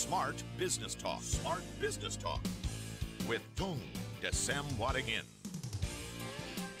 Smart Business Talk. Smart Business Talk with Tung Desam Wadingin.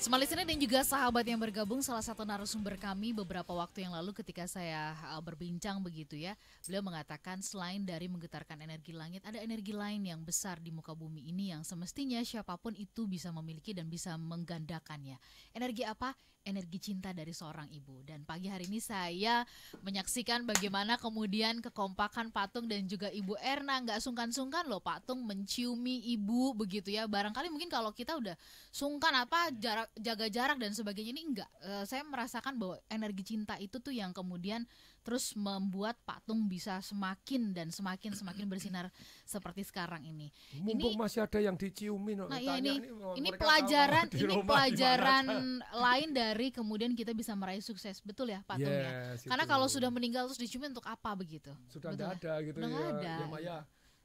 listener dan juga sahabat yang bergabung salah satu narasumber kami beberapa waktu yang lalu ketika saya uh, berbincang begitu ya. Beliau mengatakan selain dari menggetarkan energi langit ada energi lain yang besar di muka bumi ini yang semestinya siapapun itu bisa memiliki dan bisa menggandakannya. Energi apa? Energi cinta dari seorang ibu. Dan pagi hari ini saya menyaksikan bagaimana kemudian kekompakan Patung dan juga Ibu Erna nggak sungkan-sungkan loh Patung menciumi ibu begitu ya. Barangkali mungkin kalau kita udah sungkan apa jarak jaga jarak dan sebagainya ini enggak uh, saya merasakan bahwa energi cinta itu tuh yang kemudian terus membuat patung bisa semakin dan semakin semakin bersinar seperti sekarang ini mumpung ini, masih ada yang diciumin nah ini ini pelajaran ini pelajaran lain dari kemudian kita bisa meraih sukses betul ya patung yes, ya karena itu. kalau sudah meninggal terus diciumin untuk apa begitu sudah betul ya? ada gitu ya, ada. ya Maya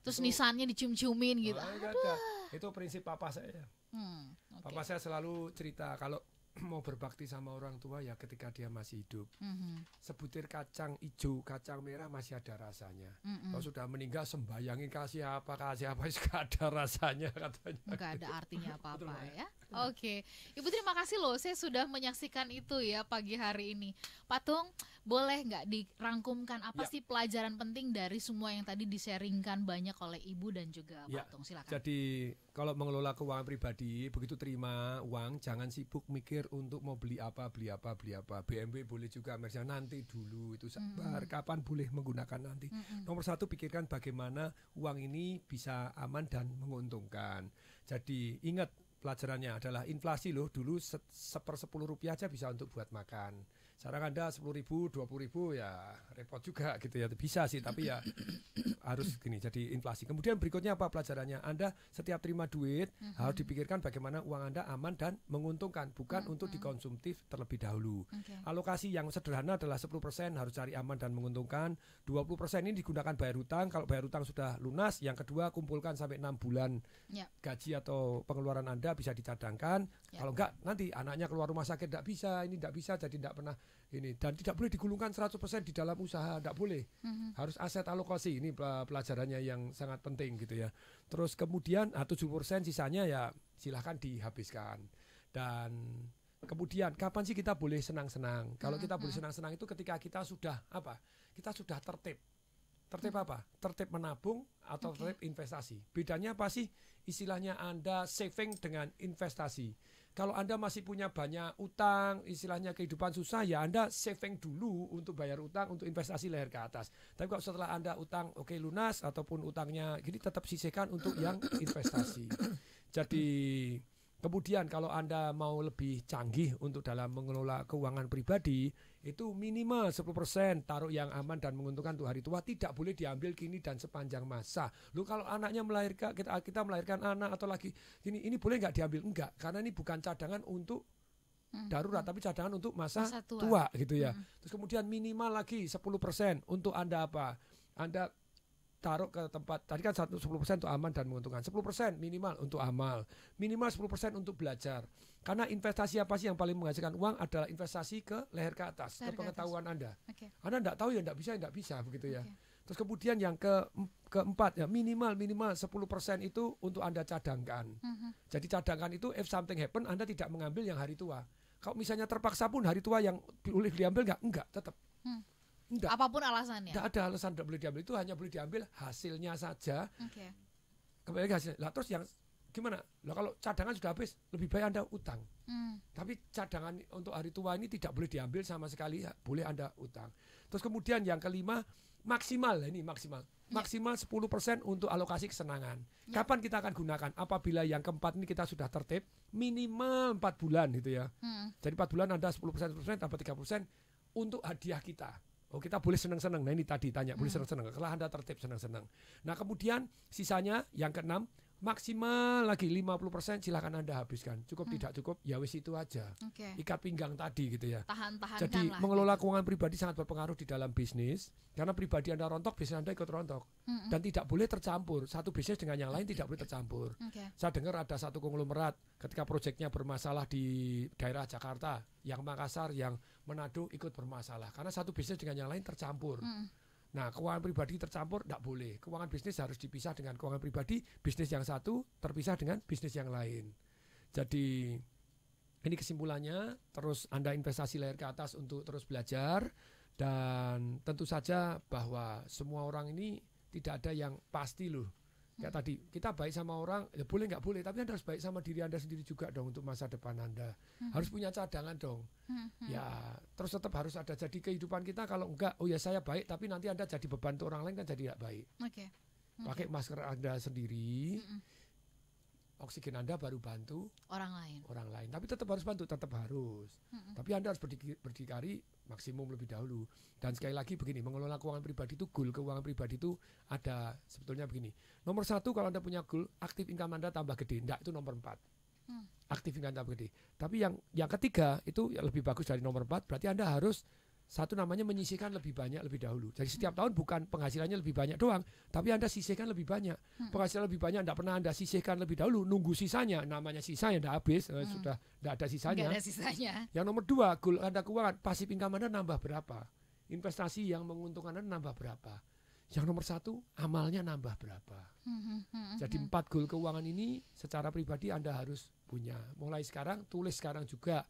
terus itu, nisannya dicium-ciumin gitu. Oh itu prinsip papa saya. Hmm, okay. Papa saya selalu cerita kalau mau berbakti sama orang tua ya ketika dia masih hidup. Mm-hmm. Sebutir kacang hijau, kacang merah masih ada rasanya. Mm-hmm. Kalau sudah meninggal sembayangin kasih apa kasih apa sudah ada rasanya katanya. Enggak ada artinya apa-apa ya. Oke, okay. Ibu terima kasih loh, saya sudah menyaksikan itu ya pagi hari ini. Patung, boleh nggak dirangkumkan apa ya. sih pelajaran penting dari semua yang tadi diseringkan banyak oleh Ibu dan juga ya. Patung? Silakan. Jadi kalau mengelola keuangan pribadi, begitu terima uang, jangan sibuk mikir untuk mau beli apa, beli apa, beli apa. BMW boleh juga, Mercedes nanti dulu itu sabar. Mm -hmm. Kapan boleh menggunakan nanti? Mm -hmm. Nomor satu pikirkan bagaimana uang ini bisa aman dan menguntungkan. Jadi ingat pelajarannya adalah inflasi loh dulu seper sepuluh rupiah aja bisa untuk buat makan sekarang Anda sepuluh ribu, dua puluh ribu ya repot juga gitu ya. Bisa sih tapi ya harus gini jadi inflasi. Kemudian berikutnya apa pelajarannya? Anda setiap terima duit mm -hmm. harus dipikirkan bagaimana uang Anda aman dan menguntungkan bukan mm -hmm. untuk dikonsumtif terlebih dahulu. Okay. Alokasi yang sederhana adalah 10% harus cari aman dan menguntungkan. 20% ini digunakan bayar hutang. Kalau bayar hutang sudah lunas, yang kedua kumpulkan sampai 6 bulan yeah. gaji atau pengeluaran Anda bisa dicadangkan. Ya. Kalau enggak nanti anaknya keluar rumah sakit enggak bisa, ini enggak bisa jadi enggak pernah ini dan tidak boleh digulungkan 100% di dalam usaha, enggak boleh. Mm-hmm. Harus aset alokasi ini pelajarannya yang sangat penting gitu ya. Terus kemudian ah, 70% sisanya ya silahkan dihabiskan. Dan kemudian kapan sih kita boleh senang-senang? Kalau mm-hmm. kita boleh mhm. senang-senang itu ketika kita sudah apa? Kita sudah tertib. Tertib mhm. apa? Tertib menabung atau okay. tertib investasi. Bedanya apa sih istilahnya Anda saving dengan investasi? Kalau Anda masih punya banyak utang, istilahnya kehidupan susah, ya Anda saving dulu untuk bayar utang, untuk investasi leher ke atas. Tapi kalau setelah Anda utang, oke okay, lunas, ataupun utangnya, jadi tetap sisihkan untuk yang investasi. Jadi Kemudian kalau Anda mau lebih canggih untuk dalam mengelola keuangan pribadi, itu minimal 10% taruh yang aman dan menguntungkan untuk hari tua tidak boleh diambil kini dan sepanjang masa. Lu kalau anaknya melahirkan kita, kita melahirkan anak atau lagi ini ini boleh nggak diambil? Enggak, karena ini bukan cadangan untuk mhm. darurat hmm. tapi cadangan untuk masa, masa tua. tua gitu ya. Hmm. Terus kemudian minimal lagi 10% untuk Anda apa? Anda taruh ke tempat tadi kan satu sepuluh persen untuk aman dan menguntungkan sepuluh persen minimal untuk amal minimal sepuluh persen untuk belajar karena investasi apa sih yang paling menghasilkan uang adalah investasi ke leher ke atas leher ke pengetahuan atas. anda okay. anda tidak tahu ya tidak bisa tidak ya, bisa begitu ya okay. terus kemudian yang ke keempat ya minimal minimal 10% itu untuk anda cadangkan mm -hmm. jadi cadangkan itu if something happen anda tidak mengambil yang hari tua kalau misalnya terpaksa pun hari tua yang boleh diambil nggak enggak tetap hmm. Enggak. Apapun alasannya. Enggak ada alasan tidak boleh diambil itu hanya boleh diambil hasilnya saja. Oke. Okay. Kembali ke hasilnya. Lah terus yang gimana? Lah kalau cadangan sudah habis, lebih baik Anda utang. Hmm. Tapi cadangan untuk hari tua ini tidak boleh diambil sama sekali, ya. boleh Anda utang. Terus kemudian yang kelima, maksimal ini maksimal. Ya. Maksimal yeah. 10% untuk alokasi kesenangan. Yeah. Kapan kita akan gunakan? Apabila yang keempat ini kita sudah tertib, minimal 4 bulan gitu ya. Hmm. Jadi 4 bulan Anda 10% 10% tambah persen untuk hadiah kita. Oh kita boleh senang-senang. Nah ini tadi tanya, hmm. boleh senang-senang. Kalau Anda tertib senang-senang. Nah kemudian sisanya yang keenam maksimal lagi 50% silahkan Anda habiskan. Cukup hmm. tidak cukup ya wis itu aja. Okay. Ikat pinggang tadi gitu ya. Tahan, tahan Jadi lah, mengelola gitu. keuangan pribadi sangat berpengaruh di dalam bisnis karena pribadi Anda rontok bisnis Anda ikut rontok. Hmm. Dan tidak boleh tercampur. Satu bisnis dengan yang lain tidak boleh tercampur. Okay. Saya dengar ada satu konglomerat ketika proyeknya bermasalah di daerah Jakarta, yang Makassar, yang Manado ikut bermasalah karena satu bisnis dengan yang lain tercampur. Hmm Nah, keuangan pribadi tercampur tidak boleh. Keuangan bisnis harus dipisah dengan keuangan pribadi, bisnis yang satu terpisah dengan bisnis yang lain. Jadi ini kesimpulannya, terus Anda investasi layar ke atas untuk terus belajar dan tentu saja bahwa semua orang ini tidak ada yang pasti loh Kayak tadi kita baik sama orang, ya boleh nggak boleh, tapi anda harus baik sama diri anda sendiri juga dong untuk masa depan anda. Hmm. Harus punya cadangan dong. Hmm, hmm. Ya terus tetap harus ada jadi kehidupan kita kalau enggak, oh ya saya baik, tapi nanti anda jadi beban untuk orang lain kan jadi nggak baik. Oke. Okay. Okay. Pakai masker anda sendiri oksigen Anda baru bantu orang lain. Orang lain, tapi tetap harus bantu, tetap harus. Mm Tapi Anda harus berdikari maksimum lebih dahulu. Dan sekali lagi begini, mengelola keuangan pribadi itu goal keuangan pribadi itu ada sebetulnya begini. Nomor satu kalau Anda punya goal, aktif income Anda tambah gede, enggak itu nomor empat. Hmm. Aktif income tambah gede. Tapi yang yang ketiga itu yang lebih bagus dari nomor empat, berarti Anda harus satu namanya menyisihkan lebih banyak lebih dahulu. Jadi setiap tahun bukan penghasilannya lebih banyak doang, tapi Anda sisihkan lebih banyak. Hmm. Penghasilan lebih banyak anda pernah Anda sisihkan lebih dahulu, nunggu sisanya. Namanya sisa yang habis, eh, hmm. sudah tidak ada sisanya. Enggak ada sisanya. Yang nomor dua, goal Anda keuangan, pasif income Anda nambah berapa? Investasi yang menguntungkan Anda nambah berapa? Yang nomor satu, amalnya nambah berapa. Hmm, hmm, Jadi empat goal keuangan ini secara pribadi Anda harus punya. Mulai sekarang, tulis sekarang juga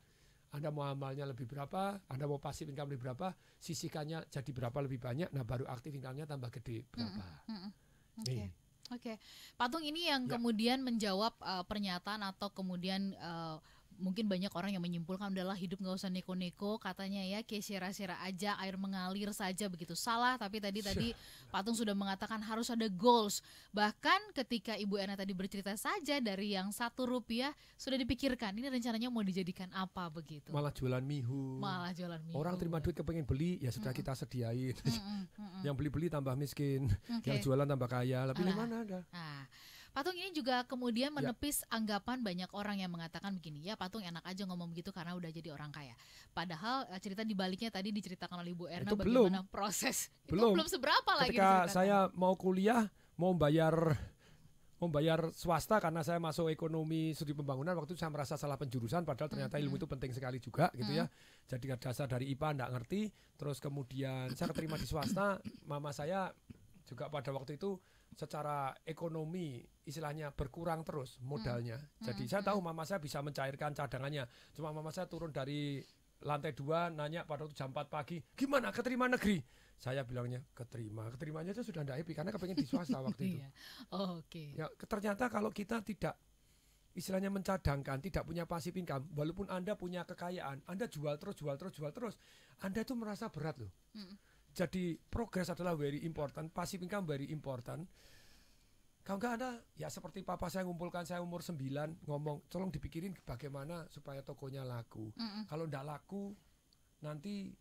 anda mau amalnya lebih berapa, Anda mau pasif income lebih berapa, sisikannya jadi berapa lebih banyak, nah baru aktif income-nya tambah gede berapa. Mm hmm Oke. Okay. Oke, okay. Patung ini yang ya. kemudian menjawab uh, pernyataan atau kemudian uh, mungkin banyak orang yang menyimpulkan adalah hidup nggak usah neko-neko katanya ya kayak sira-sira aja air mengalir saja begitu salah tapi tadi tadi iya. Patung sudah mengatakan harus ada goals bahkan ketika Ibu ena tadi bercerita saja dari yang satu rupiah sudah dipikirkan ini rencananya mau dijadikan apa begitu malah jualan mihu malah jualan mihu orang terima duit kepengen beli ya sudah mm hmm kita sediain mm yang beli-beli tambah miskin okay. yang jualan tambah kaya lebih mana ada nah. Patung ini juga kemudian ya. menepis ya. anggapan banyak orang yang mengatakan begini, ya patung enak aja ngomong begitu karena udah jadi orang kaya. Padahal eh, cerita dibaliknya tadi diceritakan oleh Ibu Erna itu bagaimana belum. proses. Belum. Itu belum seberapa Ketika lagi Ketika saya mau kuliah, mau bayar membayar swasta karena saya masuk ekonomi studi pembangunan waktu itu saya merasa salah penjurusan padahal ternyata ilmu itu penting sekali juga gitu ya jadi dasar dari IPA tidak ngerti terus kemudian saya keterima di swasta mama saya juga pada waktu itu secara ekonomi istilahnya berkurang terus hmm. modalnya. Hmm. Jadi hmm. saya tahu mama saya bisa mencairkan cadangannya. Cuma mama saya turun dari lantai dua nanya pada waktu jam 4 pagi, "Gimana keterima negeri?" Saya bilangnya, "Keterima." Keterimanya itu sudah tidak happy karena kepengen di swasta waktu itu. Oh, Oke. Okay. Ya, ternyata kalau kita tidak istilahnya mencadangkan, tidak punya pasif income, walaupun Anda punya kekayaan, Anda jual terus, jual terus, jual terus, Anda itu merasa berat loh. Hmm jadi progres adalah very important, passive income very important. Kalau nggak ada? ya seperti papa saya ngumpulkan saya umur 9 ngomong, tolong dipikirin bagaimana supaya tokonya laku. Mm -mm. Kalau nggak laku, nanti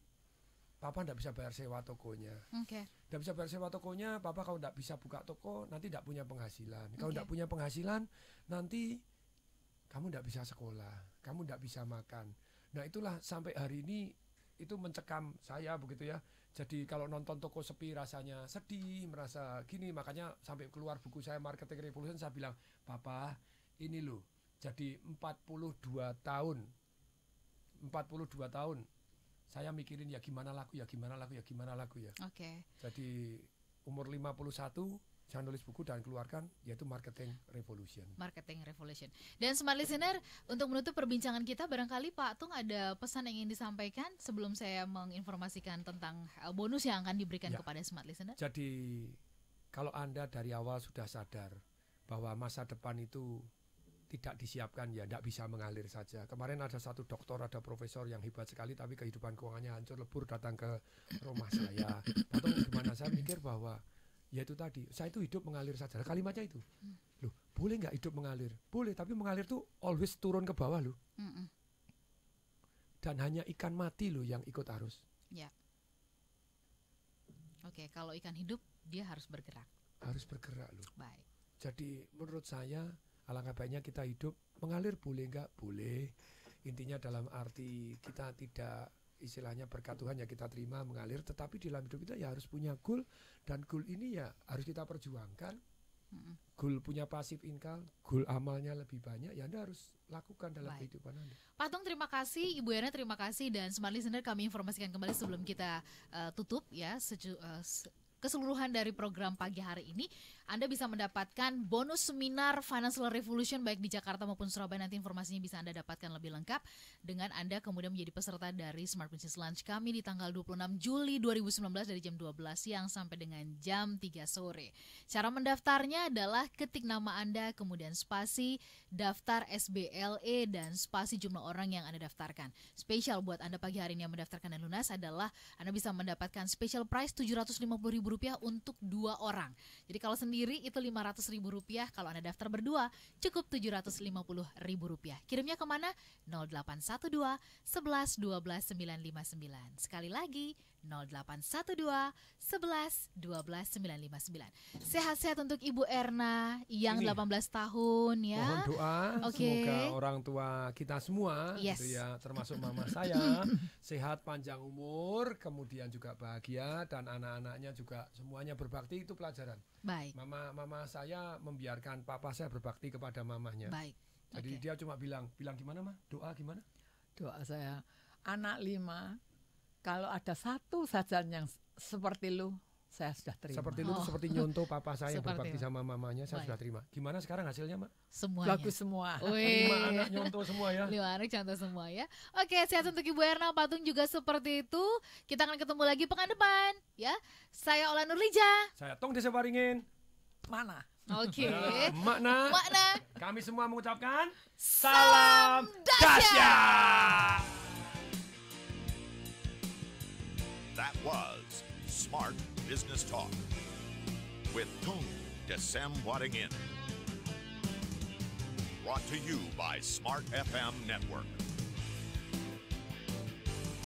papa nggak bisa bayar sewa tokonya. Nggak bisa bayar sewa tokonya, papa kalau nggak bisa buka toko, nanti nggak punya penghasilan. Kalau nggak punya penghasilan, nanti kamu nggak bisa sekolah, kamu nggak bisa makan. Nah itulah sampai hari ini itu mencekam saya begitu ya. Jadi kalau nonton toko sepi rasanya sedih, merasa gini, makanya sampai keluar buku saya Marketing Revolution saya bilang, "Papa, ini loh. Jadi 42 tahun 42 tahun saya mikirin ya gimana laku, ya gimana laku, ya gimana laku ya." Oke. Okay. Jadi umur 51 saya nulis buku dan keluarkan yaitu Marketing Revolution. Marketing Revolution. Dan Smart Listener, untuk menutup perbincangan kita barangkali Pak Tung ada pesan yang ingin disampaikan sebelum saya menginformasikan tentang eh, bonus yang akan diberikan ya. kepada Smart Listener. Jadi kalau Anda dari awal sudah sadar bahwa masa depan itu tidak disiapkan ya tidak bisa mengalir saja. Kemarin ada satu dokter, ada profesor yang hebat sekali tapi kehidupan keuangannya hancur lebur datang ke rumah saya. pak tung gimana saya pikir bahwa yaitu tadi saya itu hidup mengalir saja kalimatnya itu loh boleh nggak hidup mengalir boleh tapi mengalir tuh always turun ke bawah loh dan hanya ikan mati loh yang ikut arus ya oke okay, kalau ikan hidup dia harus bergerak harus bergerak loh baik jadi menurut saya alangkah baiknya kita hidup mengalir boleh nggak boleh intinya dalam arti kita tidak istilahnya berkat Tuhan ya kita terima mengalir tetapi di dalam hidup kita ya harus punya goal dan goal ini ya harus kita perjuangkan goal punya pasif income goal amalnya lebih banyak ya Anda harus lakukan dalam Baik. kehidupan Anda Pak Tung terima kasih Ibu erna terima kasih dan semalih sendiri kami informasikan kembali sebelum kita uh, tutup ya seju, uh, se keseluruhan dari program pagi hari ini, Anda bisa mendapatkan bonus seminar Financial Revolution baik di Jakarta maupun Surabaya. Nanti informasinya bisa Anda dapatkan lebih lengkap dengan Anda kemudian menjadi peserta dari Smart Business Lunch kami di tanggal 26 Juli 2019 dari jam 12 siang sampai dengan jam 3 sore. Cara mendaftarnya adalah ketik nama Anda, kemudian spasi, daftar SBLE, dan spasi jumlah orang yang Anda daftarkan. Spesial buat Anda pagi hari ini yang mendaftarkan dan lunas adalah Anda bisa mendapatkan special price 750 ribu rupiah untuk dua orang. Jadi kalau sendiri itu lima ratus ribu rupiah, kalau Anda daftar berdua cukup tujuh ratus lima puluh ribu rupiah. Kirimnya kemana? 0812 11 12 959. Sekali lagi 0812 11 12 959. Sehat-sehat untuk Ibu Erna yang Ini 18 tahun ya. Mohon doa okay. semoga orang tua kita semua gitu yes. gitu ya, termasuk mama saya sehat panjang umur, kemudian juga bahagia dan anak-anaknya juga semuanya berbakti itu pelajaran. Baik. Mama mama saya membiarkan papa saya berbakti kepada Mamanya. Baik. Jadi okay. dia cuma bilang, bilang gimana Ma? Doa gimana? Doa saya anak lima kalau ada satu saja yang seperti lu, saya sudah terima. Seperti lu oh. seperti nyontoh papa saya berbakti sama mamanya, saya Baik. sudah terima. Gimana sekarang hasilnya, Mak? Semua. Bagus semua. anak nyontoh semua ya. Lima anak contoh semua ya. Oke, sehat untuk Ibu Erna Patung juga seperti itu. Kita akan ketemu lagi pekan depan ya. Saya Ola Nurlija. Saya Tong Desa Waringin. Mana? Oke. Okay. Ya, makna. Makna. Kami semua mengucapkan salam dahsyat. was Smart Business Talk with Tony Desem Wadding In. Brought to you by Smart FM Network.